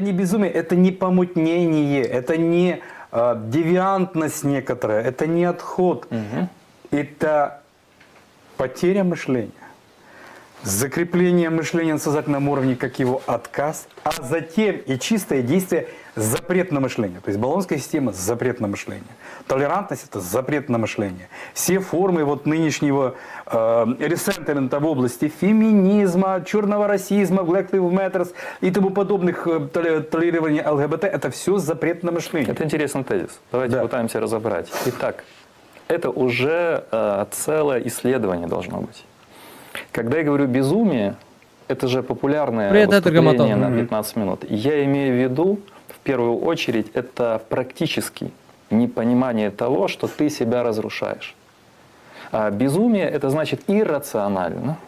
не безумие, это не помутнение, это не э, девиантность некоторая, это не отход, угу. это потеря мышления, закрепление мышления на сознательном уровне как его отказ, а затем и чистое действие запрет на мышление. То есть баллонская система запрет на мышление. Толерантность – это запрет на мышление. Все формы вот нынешнего э, ресентимента в области феминизма, черного расизма, Black Lives Matter и тому подобных э, толерирования ЛГБТ – это все запрет на мышление. Это интересный тезис. Давайте да. пытаемся разобрать. Итак, это уже э, целое исследование должно быть. Когда я говорю «безумие», это же популярное Привет, выступление на 15 минут. Я имею в виду, в первую очередь, это практический непонимание того, что ты себя разрушаешь. А безумие – это значит иррационально.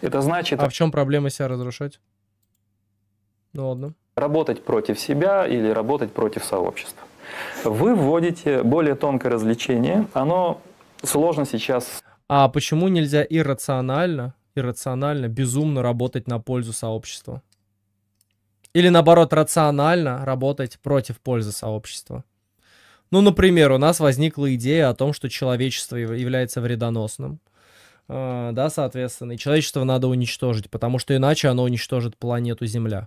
Это значит… А в чем проблема себя разрушать? Ну ладно. Работать против себя или работать против сообщества. Вы вводите более тонкое развлечение. Оно сложно сейчас… А почему нельзя иррационально, иррационально, безумно работать на пользу сообщества? Или наоборот, рационально работать против пользы сообщества? Ну, например, у нас возникла идея о том, что человечество является вредоносным. А, да, соответственно, и человечество надо уничтожить, потому что иначе оно уничтожит планету Земля.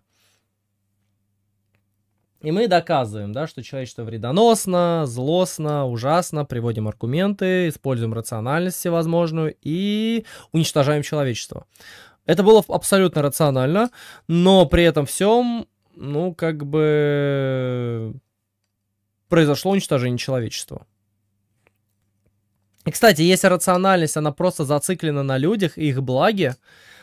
И мы доказываем, да, что человечество вредоносно, злостно, ужасно, приводим аргументы, используем рациональность всевозможную и уничтожаем человечество. Это было абсолютно рационально, но при этом всем, ну, как бы произошло уничтожение человечества. И, кстати, если рациональность, она просто зациклена на людях и их благе,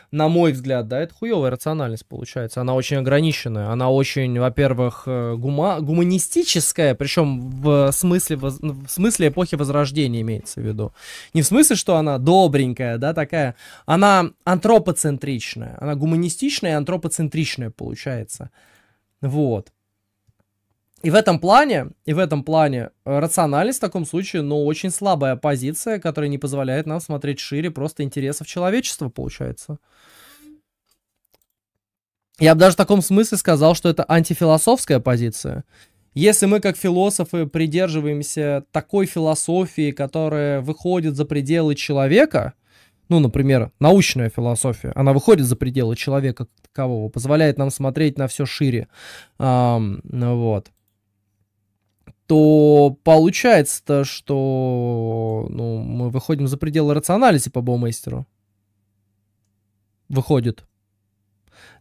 на мой взгляд, да, это хуевая рациональность получается. Она очень ограниченная, она очень, во-первых, э, гума гуманистическая, причем в смысле, в смысле эпохи Возрождения имеется в виду. Не в смысле, что она добренькая, да, такая. Она антропоцентричная, она гуманистичная и антропоцентричная получается. Вот. И в этом плане, и в этом плане э, рациональность в таком случае, ну, очень слабая позиция, которая не позволяет нам смотреть шире просто интересов человечества, получается. Я бы даже в таком смысле сказал, что это антифилософская позиция. Если мы как философы придерживаемся такой философии, которая выходит за пределы человека, ну, например, научная философия, она выходит за пределы человека как такового, позволяет нам смотреть на все шире, эм, вот, то получается-то, что ну, мы выходим за пределы рациональности по Боумейстеру. Выходит.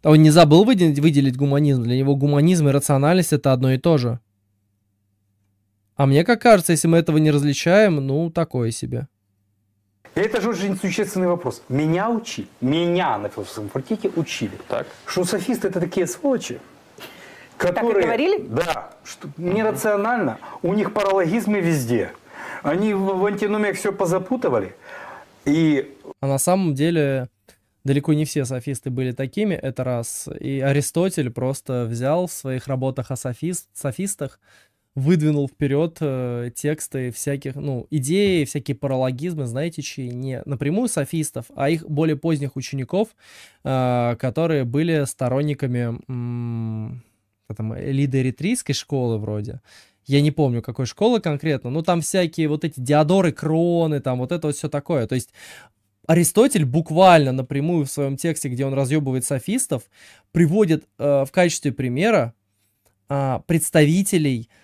А он не забыл выделить, выделить гуманизм. Для него гуманизм и рациональность это одно и то же. А мне как кажется, если мы этого не различаем, ну, такое себе. Это же очень существенный вопрос. Меня учи, меня на философском факультете учили, так. что софисты это такие сволочи, которые, так и говорили? Да, что нерационально. У них паралогизмы везде. Они в антиномиях все позапутывали. И... А на самом деле далеко не все софисты были такими, это раз. И Аристотель просто взял в своих работах о софист, софистах, выдвинул вперед э, тексты всяких, ну, идеи, всякие паралогизмы, знаете, чьи не напрямую софистов, а их более поздних учеников, э, которые были сторонниками... М- там, лидоэритрийской школы вроде. Я не помню, какой школы конкретно, но там всякие вот эти диадоры, кроны, там вот это вот все такое. То есть Аристотель буквально напрямую в своем тексте, где он разъебывает софистов, приводит э, в качестве примера э, представителей э,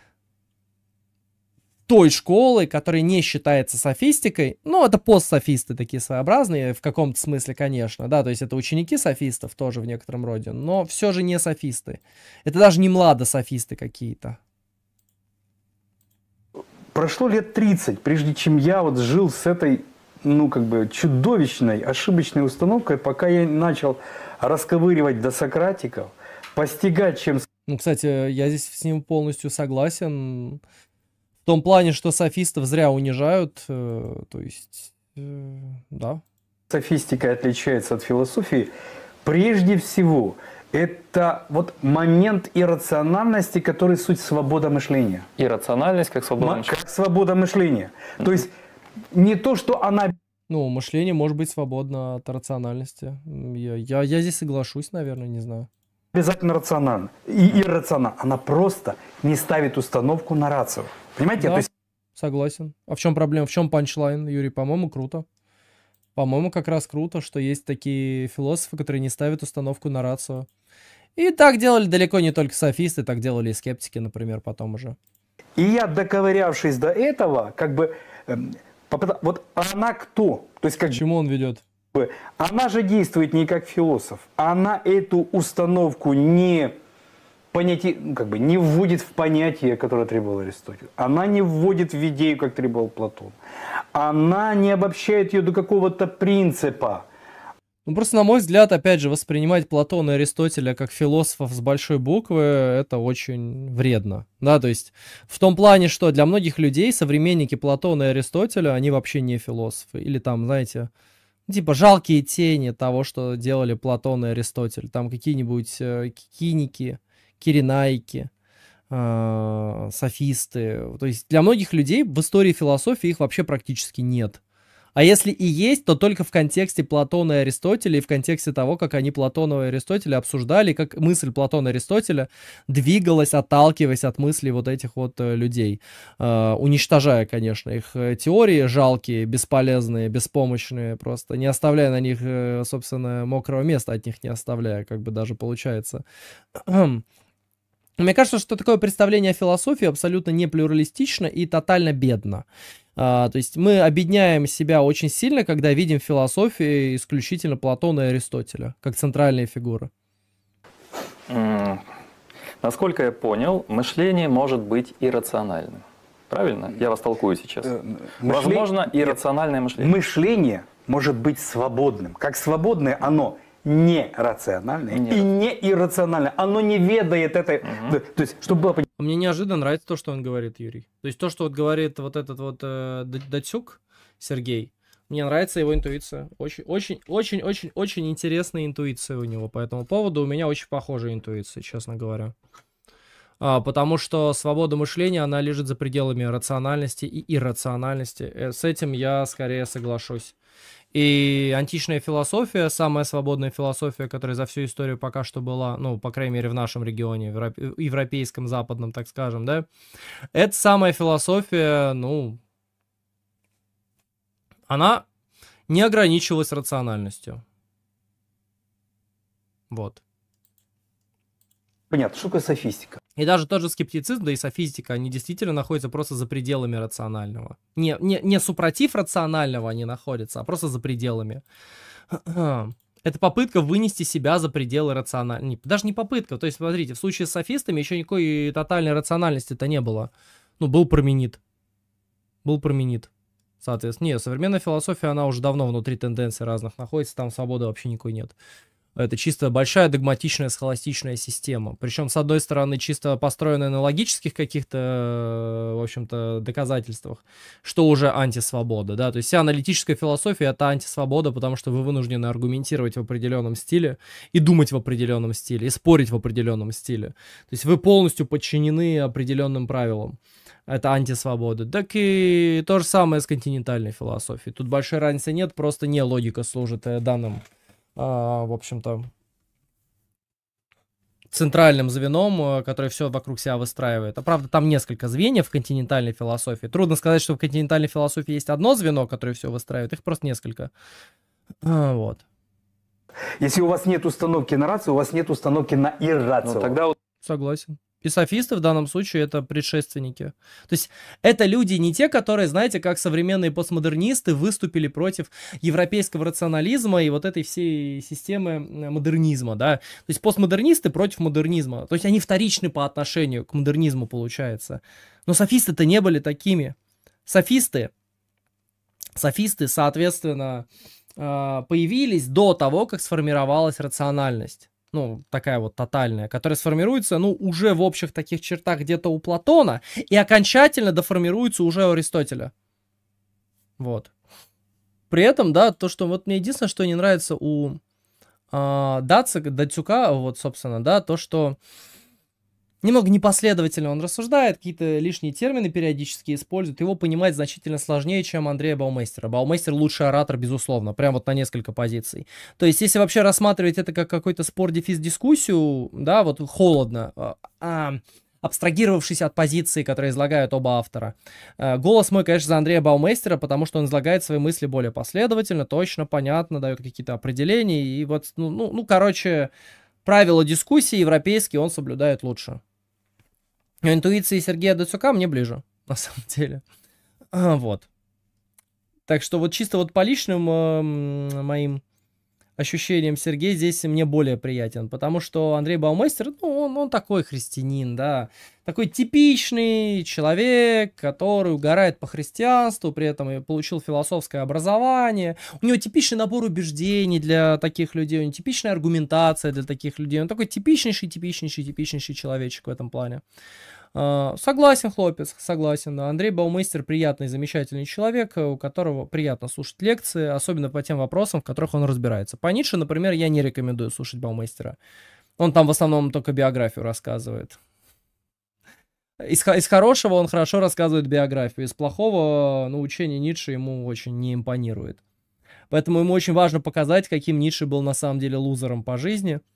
той школы, которая не считается софистикой. Ну, это постсофисты такие своеобразные, в каком-то смысле, конечно, да, то есть это ученики софистов тоже в некотором роде, но все же не софисты. Это даже не младо софисты какие-то. Прошло лет 30, прежде чем я вот жил с этой, ну, как бы чудовищной, ошибочной установкой, пока я начал расковыривать до сократиков, постигать, чем ну, кстати, я здесь с ним полностью согласен том плане, что софистов зря унижают, э, то есть, э, да. Софистика отличается от философии прежде всего это вот момент иррациональности, который суть свобода мышления. Иррациональность как свобода мышления. Как свобода мышления. Mm-hmm. То есть не то, что она... Ну, мышление может быть свободно от рациональности. Я, я, я здесь соглашусь, наверное, не знаю. Обязательно рационально и иррационально. Она просто не ставит установку на рацию. Понимаете? Да, есть... согласен. А в чем проблема? В чем панчлайн, Юрий? По-моему, круто. По-моему, как раз круто, что есть такие философы, которые не ставят установку на рацию. И так делали далеко не только софисты, так делали и скептики, например, потом уже. И я, доковырявшись до этого, как бы... Эм, вот она кто? То есть как... чему он ведет? Она же действует не как философ. Она эту установку не понятие, ну, как бы не вводит в понятие, которое требовал Аристотель. Она не вводит в идею, как требовал Платон. Она не обобщает ее до какого-то принципа. Ну, просто, на мой взгляд, опять же, воспринимать Платона и Аристотеля как философов с большой буквы, это очень вредно. Да, то есть в том плане, что для многих людей современники Платона и Аристотеля, они вообще не философы. Или там, знаете, типа жалкие тени того, что делали Платон и Аристотель. Там какие-нибудь э, киники, киренайки, э, софисты. То есть для многих людей в истории философии их вообще практически нет. А если и есть, то только в контексте Платона и Аристотеля и в контексте того, как они Платона и Аристотеля обсуждали, как мысль Платона и Аристотеля двигалась, отталкиваясь от мыслей вот этих вот э, людей, э, уничтожая, конечно, их э, теории жалкие, бесполезные, беспомощные, просто не оставляя на них, э, собственно, мокрого места, от них не оставляя, как бы даже получается. Мне кажется, что такое представление о философии абсолютно не плюралистично и тотально бедно. А, то есть мы объединяем себя очень сильно, когда видим философии исключительно Платона и Аристотеля как центральные фигуры. Mm. Насколько я понял, мышление может быть иррациональным. Правильно? Я вас толкую сейчас. Э, мышле... Возможно, иррациональное мышление. Мышление может быть свободным. Как свободное оно – нерациональное Нет. и не неиррациональное. Оно не ведает этой... Угу. То есть, чтобы было... Мне неожиданно нравится то, что он говорит, Юрий. То есть, то, что вот говорит вот этот вот э, Датюк Сергей, мне нравится его интуиция. Очень, очень, очень, очень, очень интересная интуиция у него по этому поводу. У меня очень похожая интуиция, честно говоря. А, потому что свобода мышления, она лежит за пределами рациональности и иррациональности. Э, с этим я скорее соглашусь. И античная философия, самая свободная философия, которая за всю историю пока что была, ну, по крайней мере, в нашем регионе, в европейском, западном, так скажем, да, это самая философия, ну, она не ограничивалась рациональностью. Вот понятно, что такое софистика. И даже тот же скептицизм, да и софистика, они действительно находятся просто за пределами рационального. Не, не, не супротив рационального они находятся, а просто за пределами. Это попытка вынести себя за пределы рационального. Даже не попытка. То есть, смотрите, в случае с софистами еще никакой тотальной рациональности-то не было. Ну, был променит. Был променит. Соответственно, нет, современная философия, она уже давно внутри тенденций разных находится, там свободы вообще никакой нет. Это чисто большая догматичная схоластичная система. Причем, с одной стороны, чисто построенная на логических каких-то, э, в общем-то, доказательствах, что уже антисвобода, да. То есть вся аналитическая философия — это антисвобода, потому что вы вынуждены аргументировать в определенном стиле и думать в определенном стиле, и спорить в определенном стиле. То есть вы полностью подчинены определенным правилам это антисвобода. Так и то же самое с континентальной философией. Тут большой разницы нет, просто не логика служит э, данным а, в общем-то, центральным звеном, э, который все вокруг себя выстраивает. А правда, там несколько звеньев в континентальной философии. Трудно сказать, что в континентальной философии есть одно звено, которое все выстраивает, их просто несколько. А, вот. Если у вас нет установки на рацию, у вас нет установки на иррацию. Ну, тогда вот... Согласен. И софисты в данном случае это предшественники. То есть это люди не те, которые, знаете, как современные постмодернисты выступили против европейского рационализма и вот этой всей системы э, модернизма, да. То есть постмодернисты против модернизма. То есть они вторичны по отношению к модернизму, получается. Но софисты-то не были такими. Софисты, софисты, соответственно, э, появились до того, как сформировалась рациональность ну, такая вот тотальная, которая сформируется, ну, уже в общих таких чертах где-то у Платона и окончательно доформируется уже у Аристотеля. Вот. При этом, да, то, что вот мне единственное, что не нравится у э, а, Дацика, Датюка, вот, собственно, да, то, что э, немного непоследовательно он рассуждает, какие-то лишние термины периодически использует. Его понимать значительно сложнее, чем Андрея Баумейстера. Баумейстер лучший оратор, безусловно, прям вот на несколько позиций. То есть, если вообще рассматривать это как какой-то спор-дефис-дискуссию, да, вот холодно, а, а, абстрагировавшись от позиции, которые излагают оба автора. Э, голос мой, конечно, за Андрея Баумейстера, потому что он излагает свои мысли более последовательно, точно, понятно, дает какие-то определения. И вот, ну, ну, ну короче, правила дискуссии европейские он соблюдает лучше интуиции Сергея Дацука мне ближе, на самом деле. А, вот. Так что вот чисто вот по личным э, моим ощущениям Сергей здесь мне более приятен, потому что Андрей Баумейстер, ну, он, он такой христианин, да, такой типичный человек, который угорает по христианству, при этом и получил философское образование. У него типичный набор убеждений для таких людей, у него типичная аргументация для таких людей. Он такой типичнейший, типичнейший, типичнейший человечек в этом плане. А, согласен, хлопец, согласен. Андрей Баумейстер приятный, замечательный человек, э, у которого приятно слушать лекции, особенно по тем вопросам, в которых он разбирается. По Ницше, например, я не рекомендую слушать Баумейстера. Он там в основном только биографию рассказывает. Из, из хорошего он хорошо рассказывает биографию, из плохого, ну, учение Ницше ему очень не импонирует. Поэтому ему очень важно показать, каким Ницше был на самом деле лузером по жизни –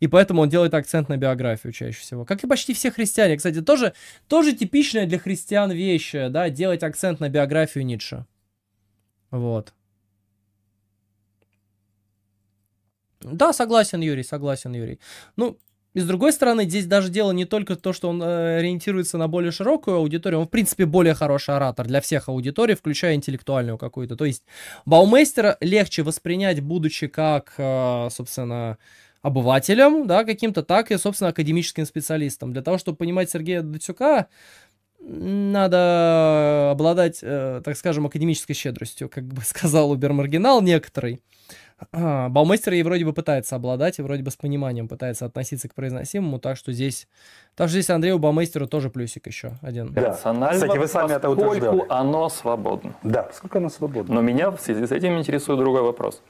и поэтому он делает акцент на биографию чаще всего. Как и почти все христиане, кстати, тоже, тоже типичная для христиан вещь, э, да, делать акцент на биографию Ницше. Вот. Да, согласен, Юрий, согласен, Юрий. Ну, и с другой стороны, здесь даже дело не только то, что он э, ориентируется на более широкую аудиторию, он, в принципе, более хороший оратор для всех аудиторий, включая интеллектуальную какую-то. То есть Баумейстера легче воспринять, будучи как, э, собственно, обывателем, да, каким-то, так и, собственно, академическим специалистом Для того, чтобы понимать Сергея Датюка, надо обладать, э, так скажем, академической щедростью, как бы сказал Убермаргинал некоторый. А, Баумейстер ей вроде бы пытается обладать, и вроде бы с пониманием пытается относиться к произносимому, так что здесь, так что здесь Андрею Баумейстеру тоже плюсик еще один. Да, Кстати, вы сами это утверждали. оно свободно. Да, Сколько оно свободно. Но меня в связи с этим интересует другой вопрос.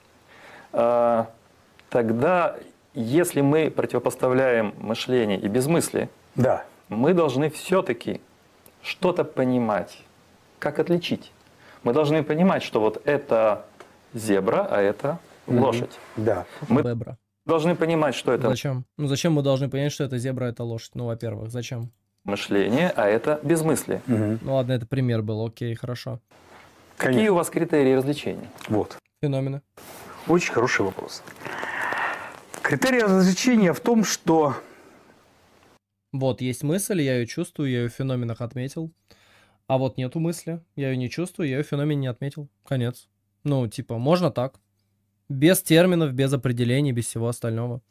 А, тогда если мы противопоставляем мышление и безмыслие, да. мы должны все-таки что-то понимать. Как отличить? Мы должны понимать, что вот это зебра, а это лошадь. Mm-hmm. Да. Мы Бебра. должны понимать, что это... Зачем? Ну зачем мы должны понять, что это зебра, а это лошадь? Ну, во-первых, зачем? Мышление, а это безмыслие. Mm-hmm. Ну ладно, это пример был, окей, хорошо. Конечно. Какие у вас критерии развлечения? Вот. Феномены. Очень хороший вопрос. Критерий развлечения в том, что... Вот, есть мысль, я ее чувствую, я ее в феноменах отметил. А вот нету мысли, я ее не чувствую, я ее в феномене не отметил. Конец. Ну, типа, можно так. Без терминов, без определений, без всего остального.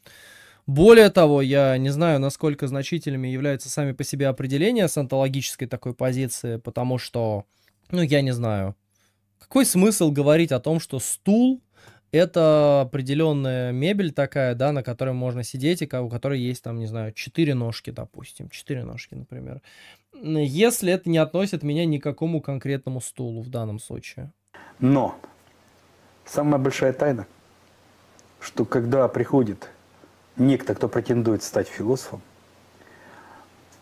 Более того, я не знаю, насколько значительными являются сами по себе определения с антологической такой позиции, потому что, ну, я не знаю. Какой смысл говорить о том, что стул это определенная мебель такая, да, на которой можно сидеть, и у которой есть там, не знаю, четыре ножки, допустим, четыре ножки, например. Если это не относит меня ни к какому конкретному стулу в данном случае. Но самая большая тайна, что когда приходит некто, кто претендует стать философом,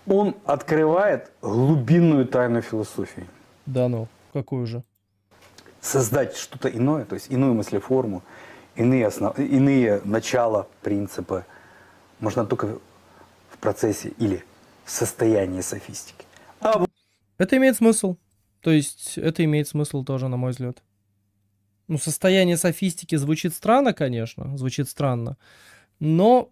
он открывает глубинную тайну философии. Да ну, какую же? создать что-то иное, то есть иную мыслеформу, иные, основ... иные начала, принципы, можно только в процессе или в состоянии софистики. А... Это имеет смысл. То есть это имеет смысл тоже, на мой взгляд. Ну, состояние софистики звучит странно, конечно, звучит странно, но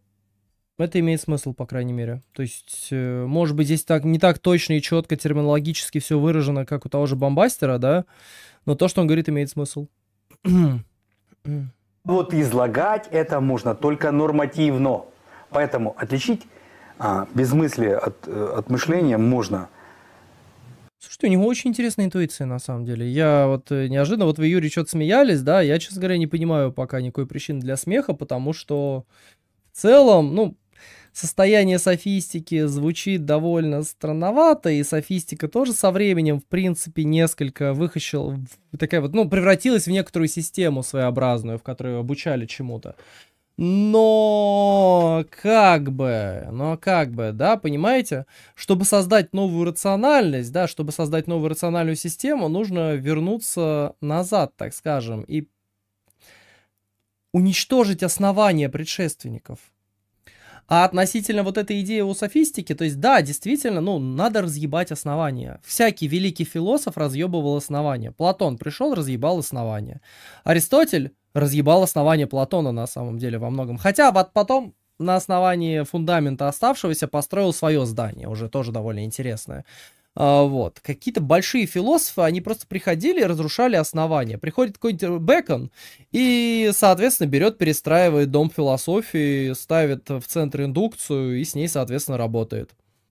это имеет смысл, по крайней мере. То есть, э, может быть, здесь так, не так точно и четко терминологически все выражено, как у того же бомбастера, да, но то, что он говорит, имеет смысл. Вот излагать это можно только нормативно. Поэтому отличить а, безмыслие от, э, от мышления можно – Слушайте, у него очень интересная интуиция, на самом деле. Я вот э, неожиданно, вот вы, Юрий, что-то смеялись, да, я, честно говоря, не понимаю пока никакой причины для смеха, потому что в целом, ну, состояние софистики звучит довольно странновато, и софистика тоже со временем, в принципе, несколько выхощила, такая вот, ну, превратилась в некоторую систему своеобразную, в которой обучали чему-то. Но как бы, но как бы, да, понимаете, чтобы создать новую рациональность, да, чтобы создать новую рациональную систему, нужно вернуться назад, так скажем, и уничтожить основания предшественников – а относительно вот этой идеи о софистике, то есть да, действительно, ну, надо разъебать основания. Всякий великий философ разъебывал основания. Платон пришел, разъебал основания. Аристотель разъебал основания Платона на самом деле во многом. Хотя вот потом на основании фундамента оставшегося построил свое здание, уже тоже довольно интересное. А, вот. Какие-то большие философы, они просто приходили и разрушали основания. Приходит какой-нибудь Бекон и, соответственно, берет, перестраивает дом философии, ставит в центр индукцию и с ней, соответственно, работает.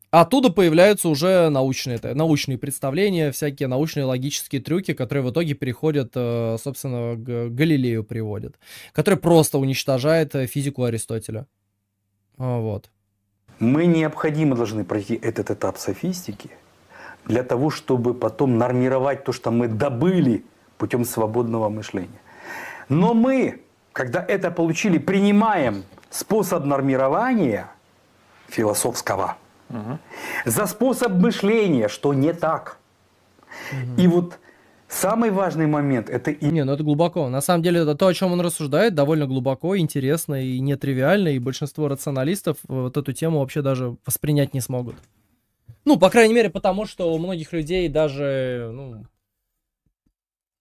Оттуда появляются уже научные, научные представления, всякие научные логические трюки, которые в итоге переходят, э, собственно, к Галилею приводят, который просто уничтожает э, физику Аристотеля. А, вот. Мы необходимо должны пройти этот этап софистики – для того, чтобы потом нормировать то, что мы добыли путем свободного мышления. Но мы, когда это получили, принимаем способ нормирования философского за способ мышления, что не так. И вот Самый важный момент это и... Не, ну это глубоко. На самом деле, это то, о чем он рассуждает, довольно глубоко, интересно и нетривиально, и большинство рационалистов э, вот эту тему вообще даже воспринять не смогут. Ну, по крайней мере, потому что у многих людей даже, ну,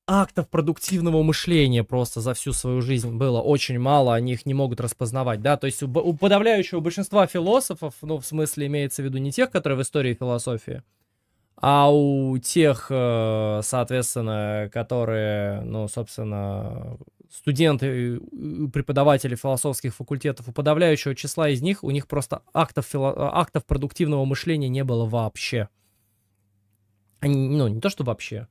актов продуктивного мышления просто за всю свою жизнь было очень мало, они их не могут распознавать, да, то есть у, у подавляющего большинства философов, ну, в смысле имеется в виду не тех, которые в истории философии, а у тех, э, соответственно, которые, ну, собственно, студенты, э, преподаватели философских факультетов, у подавляющего числа из них, у них просто актов, фило... Э, актов продуктивного мышления не было вообще. Они, ну, не то что вообще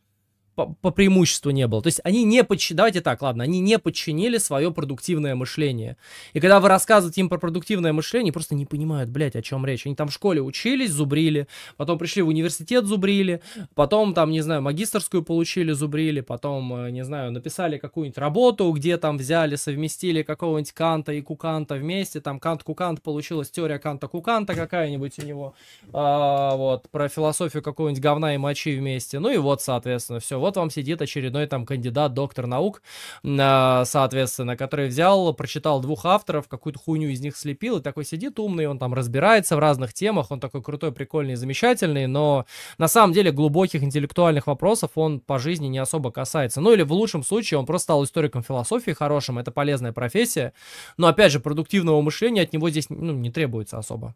по, преимуществу не было. То есть они не подчинили, давайте так, ладно, они не подчинили свое продуктивное мышление. И когда вы рассказываете им про продуктивное мышление, они просто не понимают, блядь, о чем речь. Они там в школе учились, зубрили, потом пришли в университет, зубрили, потом там, не знаю, магистрскую получили, зубрили, потом, э, не знаю, написали какую-нибудь работу, где там взяли, совместили какого-нибудь Канта и Куканта вместе, там Кант-Кукант получилась теория Канта-Куканта какая-нибудь у него, а, вот, про философию какого-нибудь говна и мочи вместе, ну и вот, соответственно, все, вот вам сидит очередной там кандидат, доктор наук, а, соответственно, который взял, прочитал двух авторов, какую-то хуйню из них слепил, и такой сидит умный, он там разбирается в разных темах, он такой крутой, прикольный, замечательный, но на самом деле глубоких интеллектуальных вопросов он по жизни не особо касается. Ну или в лучшем случае он просто стал историком философии хорошим, это полезная профессия, но опять же, продуктивного мышления от него здесь ну, не требуется особо.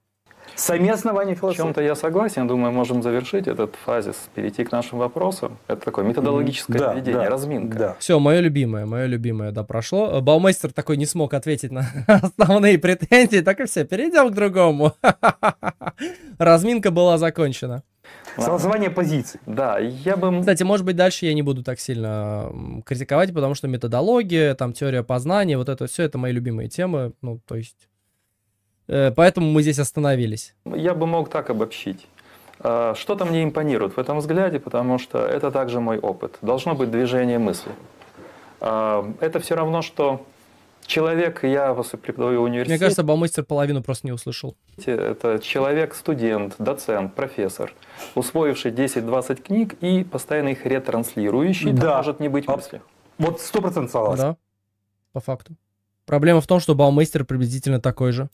Сами основания философии. В чем-то я согласен. Думаю, можем завершить этот фазис, перейти к нашим вопросам. Это такое методологическое mm-hmm. введение, да, да, разминка. Да. Все, мое любимое, мое любимое, да, прошло. Э, Баумейстер такой не смог ответить на основные претензии, так и все, перейдем к другому. Разминка была закончена. Согласование позиций. Да, я бы... Кстати, может быть, дальше я не буду так сильно критиковать, потому что методология, там, теория познания, вот это все, это мои любимые темы. Ну, то есть Э, поэтому мы здесь остановились. Я бы мог так обобщить. Э, что-то мне импонирует в этом взгляде, потому что это также мой опыт. Должно быть движение мысли. Э, это все равно, что человек, я вас преподаю в университете. Мне кажется, Баумейстер половину просто не услышал. Это человек, студент, доцент, профессор, усвоивший 10-20 книг и постоянно их ретранслирующий, да. может не быть мысли. Вот сто процентов Да, по факту. Проблема в том, что Баумейстер приблизительно такой же.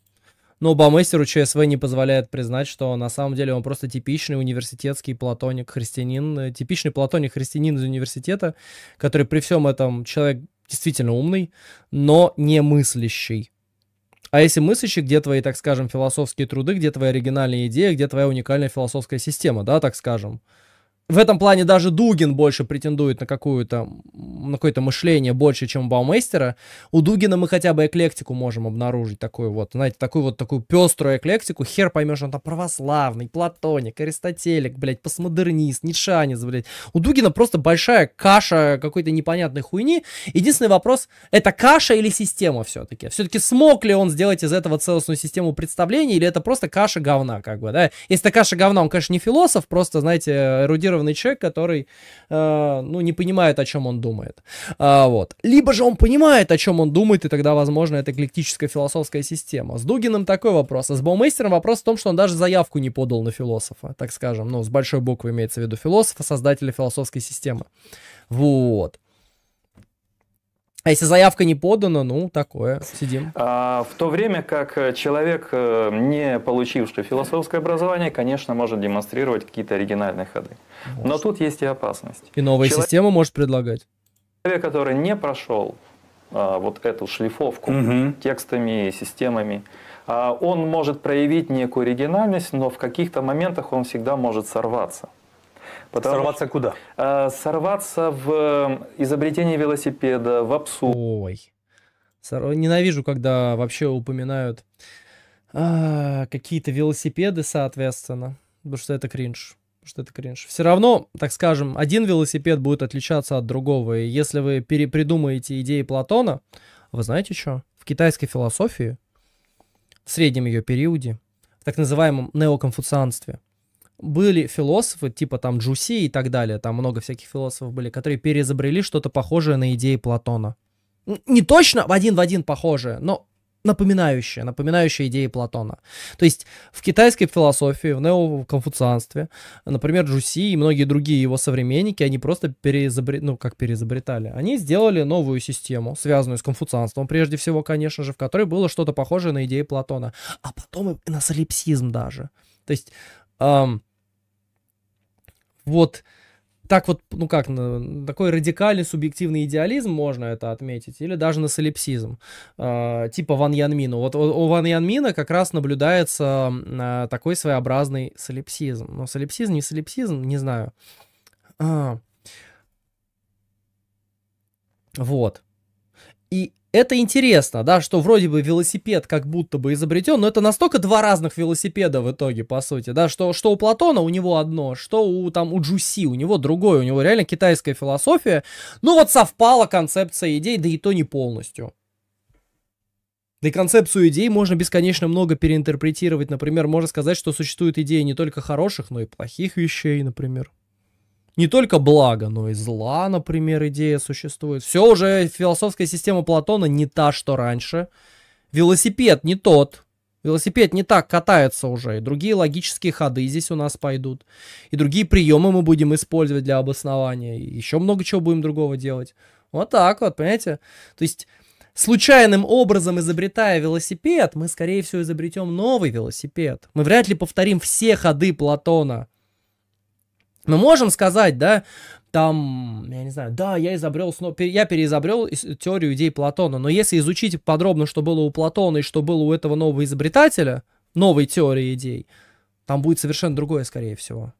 Но Боместеру ЧСВ не позволяет признать, что на самом деле он просто типичный университетский платоник-христианин, э, типичный платоник-христианин из университета, который при всем этом человек действительно умный, но не мыслящий. А если мыслящий, где твои, так скажем, философские труды, где твои оригинальные идеи, где твоя уникальная философская система, да, так скажем? в этом плане даже Дугин больше претендует на какую-то на какое-то мышление больше, чем у Баумейстера. У Дугина мы хотя бы эклектику можем обнаружить такую вот, знаете, такую вот такую пеструю эклектику. Хер поймешь, он там православный, платоник, аристотелик, блядь, постмодернист, нишанец, блядь. У Дугина просто большая каша какой-то непонятной хуйни. Единственный вопрос, это каша или система все-таки? Все-таки смог ли он сделать из этого целостную систему представлений, или это просто каша говна, как бы, да? Если это каша говна, он, конечно, не философ, просто, знаете, эрудированный информированный человек, который, э, ну, не понимает, о чем он думает. А, вот. Либо же он понимает, о чем он думает, и тогда, возможно, это эклектическая философская система. С Дугином такой вопрос, а с Баумейстером вопрос в том, что он даже заявку не подал на философа, так скажем, ну, с большой буквы имеется в виду философа, создателя философской системы. Вот. А если заявка не подана, ну, такое, сидим. А, в то время как э, человек, э, не получивший философское образование, конечно, может демонстрировать какие-то оригинальные ходы. Может. Но тут есть и опасность. И новая человек, система может предлагать. Человек, который не прошел а, вот эту шлифовку угу. текстами и системами, а, он может проявить некую оригинальность, но в каких-то моментах он всегда может сорваться. Потому сорваться куда? Э, сорваться в э, изобретение велосипеда, в абсурд. Ой. Ненавижу, когда вообще упоминают а, какие-то велосипеды, соответственно. Потому что это кринж. Потому что это кринж. Все равно, так скажем, один велосипед будет отличаться от другого. И если вы перепридумаете идеи Платона, вы знаете что? В китайской философии, в среднем ее периоде, в так называемом неоконфуцианстве – были философы, типа там Джуси и так далее, там много всяких философов были, которые переизобрели что-то похожее на идеи Платона. Не точно один в один похожее, но напоминающее, напоминающее идеи Платона. То есть в китайской философии, в неоконфуцианстве, например, Джуси и многие другие его современники, они просто переизобре... ну, как переизобретали, они сделали новую систему, связанную с конфуцианством, прежде всего, конечно же, в которой было что-то похожее на идеи Платона, а потом и на солипсизм даже. То есть эм, вот так вот, ну как, такой радикальный субъективный идеализм, можно это отметить, или даже на солипсизм, э, типа Ван Янмина. Вот у, у Ван Янмина как раз наблюдается э, такой своеобразный солипсизм. Но солипсизм, не солипсизм, не знаю. А. Вот. И это интересно, да, что вроде бы велосипед как будто бы изобретен, но это настолько два разных велосипеда в итоге, по сути, да, что, что у Платона у него одно, что у, там, у Джуси у него другое, у него реально китайская философия, ну вот совпала концепция идей, да и то не полностью. Да и концепцию идей можно бесконечно много переинтерпретировать, например, можно сказать, что существуют идеи не только хороших, но и плохих вещей, например не только благо, но и зла, например, идея существует. Все уже философская система Платона не та, что раньше. Велосипед не тот. Велосипед не так катается уже. И другие логические ходы здесь у нас пойдут. И другие приемы мы будем использовать для обоснования. И еще много чего будем другого делать. Вот так вот, понимаете? То есть случайным образом изобретая велосипед, мы, скорее всего, изобретем новый велосипед. Мы вряд ли повторим все ходы Платона – мы можем сказать, да, там, я не знаю, да, я изобрел, я переизобрел теорию идей Платона, но если изучить подробно, что было у Платона и что было у этого нового изобретателя, новой теории идей, там будет совершенно другое, скорее всего.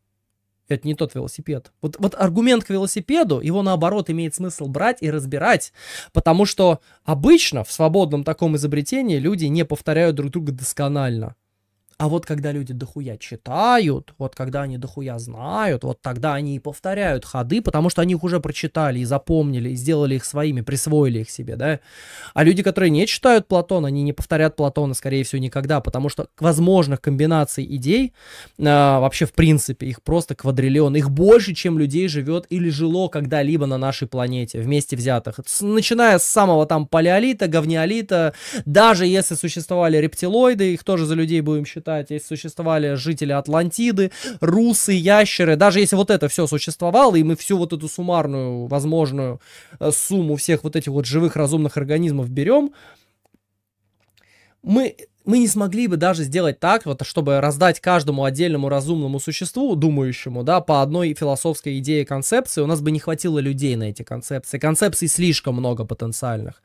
Это не тот велосипед. Вот, вот аргумент к велосипеду, его наоборот имеет смысл брать и разбирать, потому что обычно в свободном таком изобретении люди не повторяют друг друга досконально. А вот когда люди дохуя читают, вот когда они дохуя знают, вот тогда они и повторяют ходы, потому что они их уже прочитали и запомнили, и сделали их своими, присвоили их себе, да. А люди, которые не читают Платона, они не повторят Платона, скорее всего, никогда, потому что возможных комбинаций идей э, вообще в принципе их просто квадриллион. Их больше, чем людей живет или жило когда-либо на нашей планете вместе взятых. Начиная с самого там палеолита, говнеолита, даже если существовали рептилоиды, их тоже за людей будем считать, считаете, если существовали жители Атлантиды, русы, ящеры, даже если вот это все существовало, и мы всю вот эту суммарную возможную э, сумму всех вот этих вот живых разумных организмов берем, мы мы не смогли бы даже сделать так, вот, чтобы раздать каждому отдельному разумному существу, думающему, да, по одной философской идее концепции, у нас бы не хватило людей на эти концепции. Концепций слишком много потенциальных.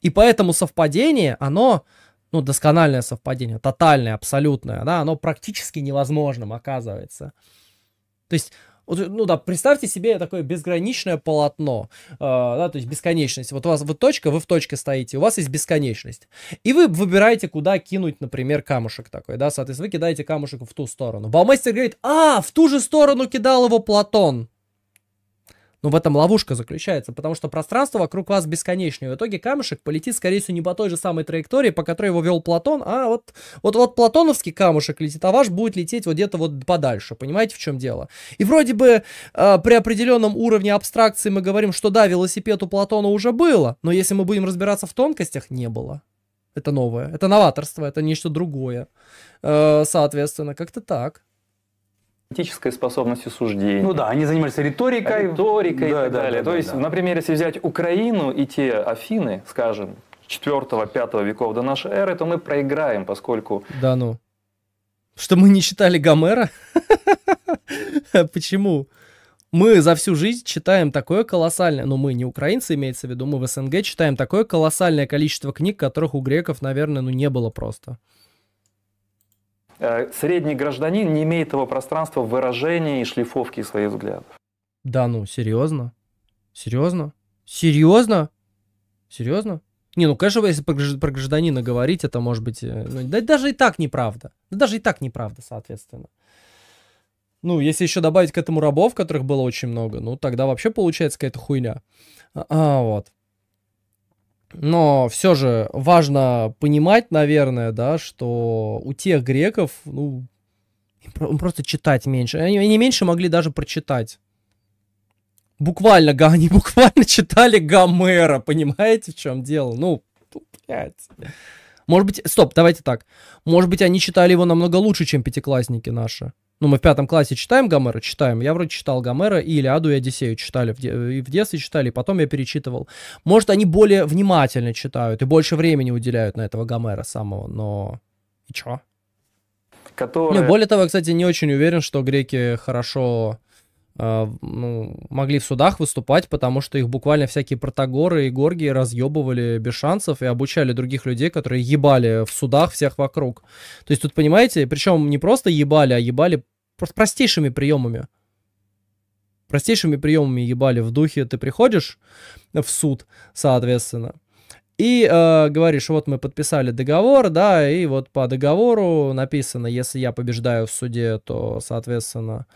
И поэтому совпадение, оно ну, доскональное совпадение, тотальное, абсолютное, да, оно практически невозможным оказывается. То есть ну да, представьте себе такое безграничное полотно, э, да, то есть бесконечность. Вот у вас вы точка, вы в точке стоите, у вас есть бесконечность. И вы выбираете, куда кинуть, например, камушек такой, да, соответственно, вы кидаете камушек в ту сторону. Баумастер говорит, а, в ту же сторону кидал его Платон. Но ну, в этом ловушка заключается, потому что пространство вокруг вас бесконечное. В итоге камушек полетит, скорее всего, не по той же самой траектории, по которой его вел Платон, а вот, вот, вот платоновский камушек летит, а ваш будет лететь вот где-то вот подальше. Понимаете, в чем дело? И вроде бы э, при определенном уровне абстракции мы говорим, что да, велосипед у Платона уже было, но если мы будем разбираться в тонкостях, не было. Это новое, это новаторство, это нечто другое. Э, соответственно, как-то так. Критической способностью суждений. Ну да, они занимались риторикой. Риторикой да, и так да, далее. Да, То да, есть, да. на примере, если взять Украину и те Афины, скажем, 4-5 веков до нашей эры, то мы проиграем, поскольку... Да ну. Что мы не читали Гомера? Почему? мы за всю жизнь читаем такое колоссальное, ну мы не украинцы, имеется в виду, мы в СНГ читаем такое колоссальное количество книг, которых у греков, наверное, ну не было просто. Э, средний гражданин не имеет того пространства выражения и шлифовки своих взглядов. Да ну, серьезно? Серьезно? Серьезно? Серьезно? Не, ну, конечно, если про гражданина говорить, это может быть... Э, ну, да, даже и так неправда. Даже и так неправда, соответственно. Ну, если еще добавить к этому рабов, которых было очень много, ну, тогда вообще получается какая-то хуйня. а, а вот. Но все же важно понимать, наверное, да, что у тех греков, ну, просто читать меньше. Они, они меньше могли даже прочитать. Буквально, они буквально читали Гомера, понимаете, в чем дело? Ну, блядь. Может быть, стоп, давайте так. Может быть, они читали его намного лучше, чем пятиклассники наши. Ну, мы в пятом классе читаем Гомера? Читаем. Я вроде читал Гомера и Илиаду и Одиссею читали. В, де- и в детстве читали, и потом я перечитывал. Может, они более внимательно читают и больше времени уделяют на этого Гомера самого, но... И чё? Которые... Не, более того, я, кстати, не очень уверен, что греки хорошо а, ну, могли в судах выступать, потому что их буквально всякие протагоры и горги разъебывали без шансов и обучали других людей, которые ебали в судах всех вокруг. То есть тут, понимаете, причем не просто ебали, а ебали просто простейшими приемами. Простейшими приемами ебали в духе ты приходишь в суд, соответственно, и э, говоришь, вот мы подписали договор, да, и вот по договору написано, если я побеждаю в суде, то, соответственно,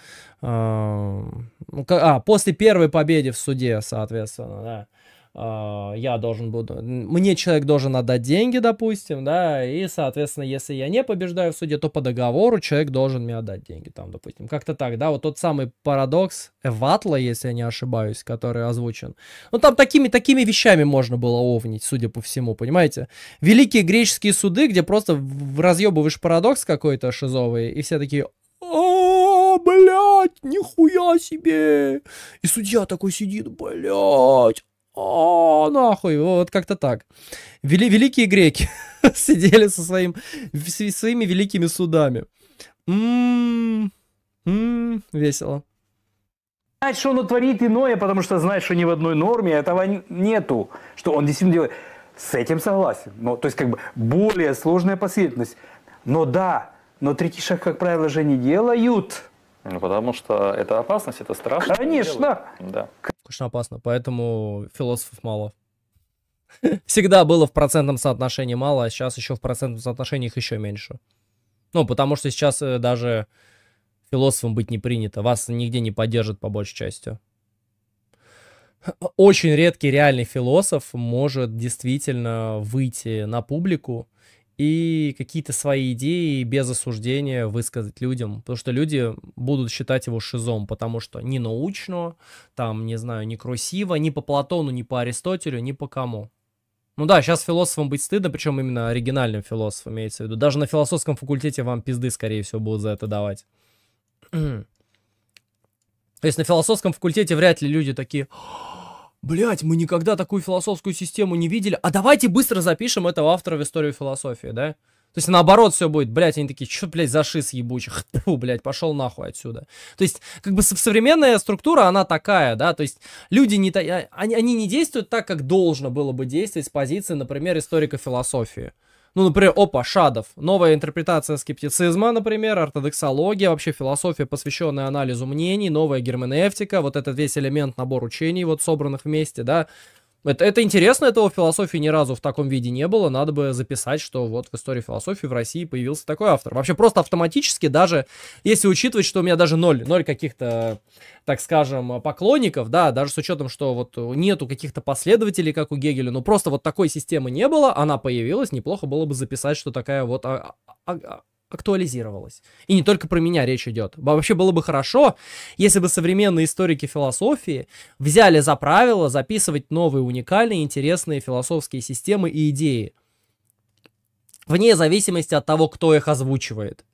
э, ну, а, после первой победы в суде, соответственно, да, а, я должен буду, мне человек должен отдать деньги, допустим, да, и, соответственно, если я не побеждаю в суде, то по договору человек должен мне отдать деньги, там, допустим, как-то так, да, вот тот самый парадокс Эватла, если я не ошибаюсь, который озвучен. Ну, там такими, такими вещами можно было овнить, судя по всему, понимаете? Великие греческие суды, где просто разъебываешь парадокс какой-то шизовый, и все такие, о, «А, блядь, нихуя себе! И судья такой сидит, блять о, нахуй, вот как-то так. Вели, великие греки сидели со своим, с, своими великими судами. Ммм, м-м, весело. Знать, что он творит иное, потому что знать, что ни в одной норме этого нету, что он действительно делает. С этим согласен. Но, ну, то есть, как бы, более сложная последовательность. Но да, но третишек, как правило, же не делают. Ну, потому что это опасность, это страшно. Конечно. Да. Очень опасно, поэтому философов мало. Всегда было в процентном соотношении мало, а сейчас еще в процентном соотношении их еще меньше. Ну, потому что сейчас э, даже философом быть не принято. Вас нигде не поддержат по большей части. Очень редкий реальный философ может действительно выйти на публику и какие-то свои идеи без осуждения высказать людям, потому что люди будут считать его шизом, потому что не научно, там, не знаю, не красиво, ни по Платону, ни по Аристотелю, ни по кому. Ну да, сейчас философом быть стыдно, причем именно оригинальным философом имеется в виду. Даже на философском факультете вам пизды, скорее всего, будут за это давать. То есть на философском факультете вряд ли люди такие... Блять, мы никогда такую философскую систему не видели, а давайте быстро запишем этого автора в историю философии, да? То есть наоборот все будет, блядь, они такие, что, блядь, за шиз ебучих, фу, блядь, пошел нахуй отсюда. То есть, как бы современная структура, она такая, да, то есть люди не, а, они, они не действуют так, как должно было бы действовать с позиции, например, историка философии. Ну, например, опа, Шадов. Новая интерпретация скептицизма, например, ортодоксология, вообще философия, посвященная анализу мнений, новая герменевтика, вот этот весь элемент, набор учений, вот собранных вместе, да, это, это интересно, этого философии ни разу в таком виде не было. Надо бы записать, что вот в истории философии в России появился такой автор. Вообще просто автоматически, даже если учитывать, что у меня даже ноль, ноль каких-то, так скажем, поклонников, да, даже с учетом, что вот нету каких-то последователей, как у Гегеля, ну просто вот такой системы не было, она появилась, неплохо было бы записать, что такая вот а, а, а актуализировалось. И не только про меня речь идет. Вообще было бы хорошо, если бы современные историки философии взяли за правило записывать новые уникальные интересные философские системы и идеи, вне зависимости от того, кто их озвучивает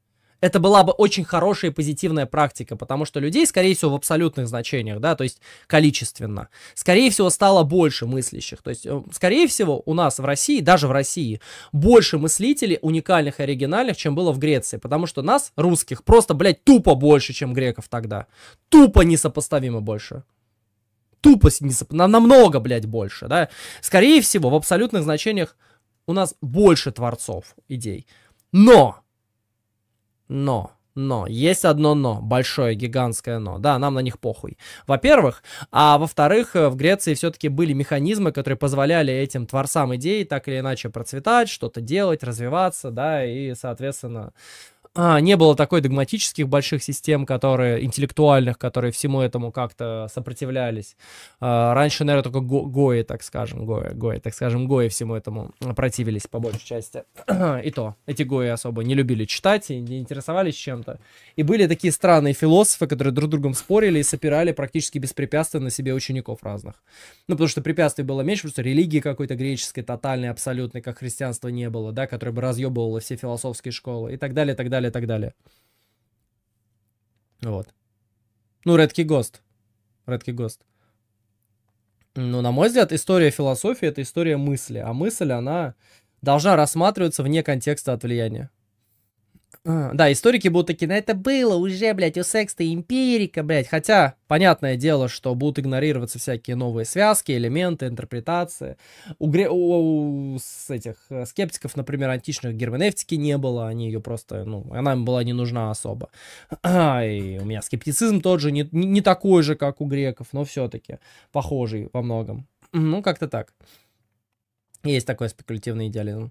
это была бы очень хорошая и позитивная практика, потому что людей, скорее всего, в абсолютных значениях, да, то есть количественно, скорее всего, стало больше мыслящих. То есть, э, скорее всего, у нас в России, даже в России, больше мыслителей уникальных и оригинальных, чем было в Греции, потому что нас, русских, просто, блядь, тупо больше, чем греков тогда. Тупо несопоставимо больше тупо несоп... на, намного, блядь, больше, да. Скорее всего, в абсолютных значениях у нас больше творцов идей. Но но но. Есть одно но, большое, гигантское но. Да, нам на них похуй. Во-первых, а во-вторых, э, в Греции все-таки были механизмы, которые позволяли этим творцам идей так или иначе процветать, что-то делать, развиваться, да, и, соответственно, а, не было такой догматических больших систем, которые интеллектуальных, которые всему этому как-то сопротивлялись. А, раньше, наверное, только го гои, так скажем, гои, гои, так скажем, гои всему этому противились по большей части. И то, эти гои особо не любили читать и не интересовались чем-то. И были такие странные философы, которые друг с другом спорили и сопирали практически беспрепятственно на себе учеников разных. Ну, потому что препятствий было меньше, потому что религии какой-то греческой, тотальной, абсолютной, как христианство не было, да, которая бы разъебывало все философские школы и так далее, и так далее далее, так далее. Вот. Ну, редкий гост. Редкий гост. Ну, на мой взгляд, история философии — это история мысли, а мысль, она должна рассматриваться вне контекста от влияния. А, да, историки будут такие, на это было уже, блядь, у секста эмпирика, блядь. Хотя, понятное дело, что будут игнорироваться всякие новые связки, элементы, интерпретации. У, гре... у, у с этих э, скептиков, например, античных герменевтики не было, они ее просто, ну, она им была не нужна особо. и у меня скептицизм тот же, не, не такой же, как у греков, но все-таки похожий во многом. Ну, как-то так. Есть такой спекулятивный идеализм.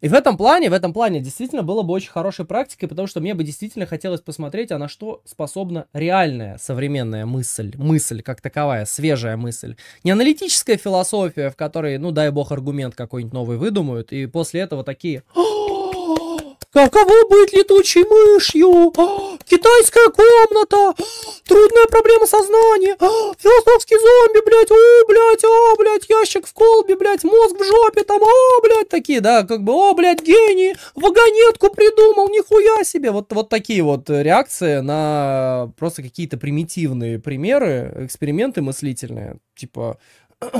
И в этом плане, в этом плане действительно было бы очень хорошей практикой, потому что мне бы действительно хотелось посмотреть, а на что способна реальная современная мысль, мысль как таковая, свежая мысль. Не аналитическая философия, в которой, ну дай бог, аргумент какой-нибудь новый выдумают, и после этого такие... О! Каково быть летучей мышью? А, китайская комната! А, трудная проблема сознания! А, философский зомби, блядь! О, блядь! О, блядь! Ящик в колбе, блядь! Мозг в жопе там! О, блядь! Такие, да, как бы, о, блядь, гений! Вагонетку придумал! Нихуя себе! Вот, вот такие вот реакции на просто какие-то примитивные примеры, эксперименты мыслительные. Типа...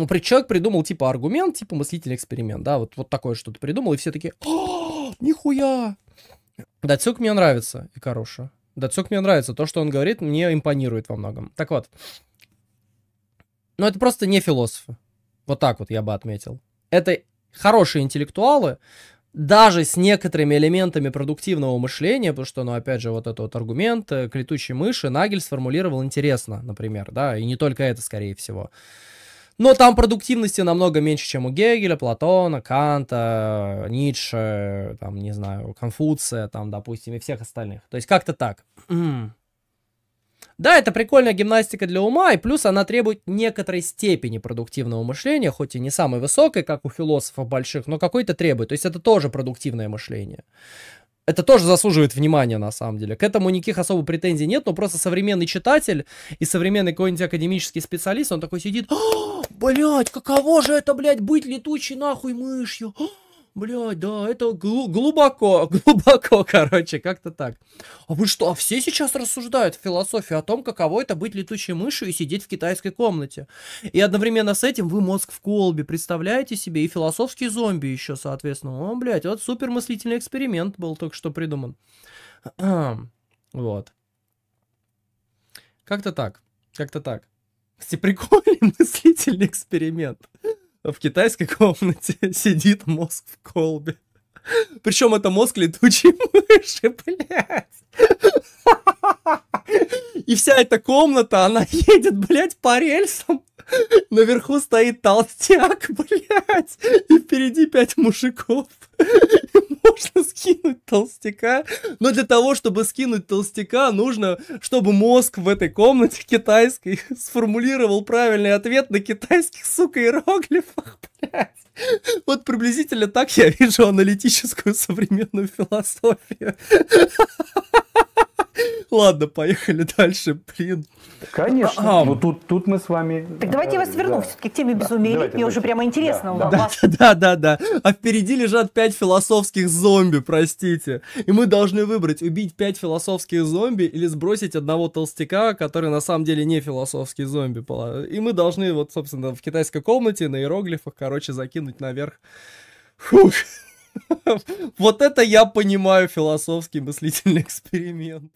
Ну, при человек придумал, типа, аргумент, типа, мыслительный эксперимент, да, вот, вот такое что-то придумал, и все такие, о, «А, нихуя! Дацюк мне нравится, и Икаруша. Дацюк мне нравится, то, что он говорит, мне импонирует во многом. Так вот, ну, это просто не философы. Вот так вот я бы отметил. Это хорошие интеллектуалы, даже с некоторыми элементами продуктивного мышления, потому что, ну, опять же, вот этот вот аргумент э, к летучей мыши Нагель сформулировал интересно, например, да, и не только это, скорее всего. Но там продуктивности намного меньше, чем у Гегеля, Платона, Канта, Ницше, там, не знаю, Конфуция, там, допустим, и всех остальных. То есть как-то так. Да, это прикольная гимнастика для ума, и плюс она требует некоторой степени продуктивного мышления, хоть и не самой высокой, как у философов больших, но какой-то требует. То есть это тоже продуктивное мышление. Это тоже заслуживает внимания, на самом деле. К этому никаких особо претензий нет, но просто современный читатель и современный какой-нибудь академический специалист, он такой сидит, «А, блядь, каково же это, блядь, быть летучей нахуй мышью? О! А, Блядь, да, это гл глубоко, глубоко, короче, как-то так. А вы что, а все сейчас рассуждают в философии о том, каково это быть летучей мышью и сидеть в китайской комнате. И одновременно с этим вы мозг в колбе, представляете себе, и философские зомби еще, соответственно. О, блядь, вот супермыслительный эксперимент был только что придуман. Вот. Как-то так, как-то так. Кстати, прикольный мыслительный эксперимент в китайской комнате сидит мозг в колбе. Причем это мозг летучей мыши, блядь. И вся эта комната, она едет, блядь, по рельсам. Наверху стоит толстяк, блядь. И впереди пять мужиков. можно скинуть толстяка, но для того, чтобы скинуть толстяка, нужно, чтобы мозг в этой комнате китайской сформулировал правильный ответ на китайских, сука, иероглифах, блядь. Вот приблизительно так я вижу аналитическую современную философию. Ладно, поехали дальше, блин. Конечно, а, ну тут, тут мы с вами... Так давайте я вас э, верну да. все-таки к теме безумия. Да, Мне давайте. уже прямо интересно да, у да. вас. Да, да, да. А впереди лежат пять философских зомби, простите. И мы должны выбрать, убить пять философских зомби или сбросить одного толстяка, который на самом деле не философский зомби. И мы должны вот, собственно, в китайской комнате на иероглифах, короче, закинуть наверх. Фух. Вот это я понимаю философский мыслительный эксперимент.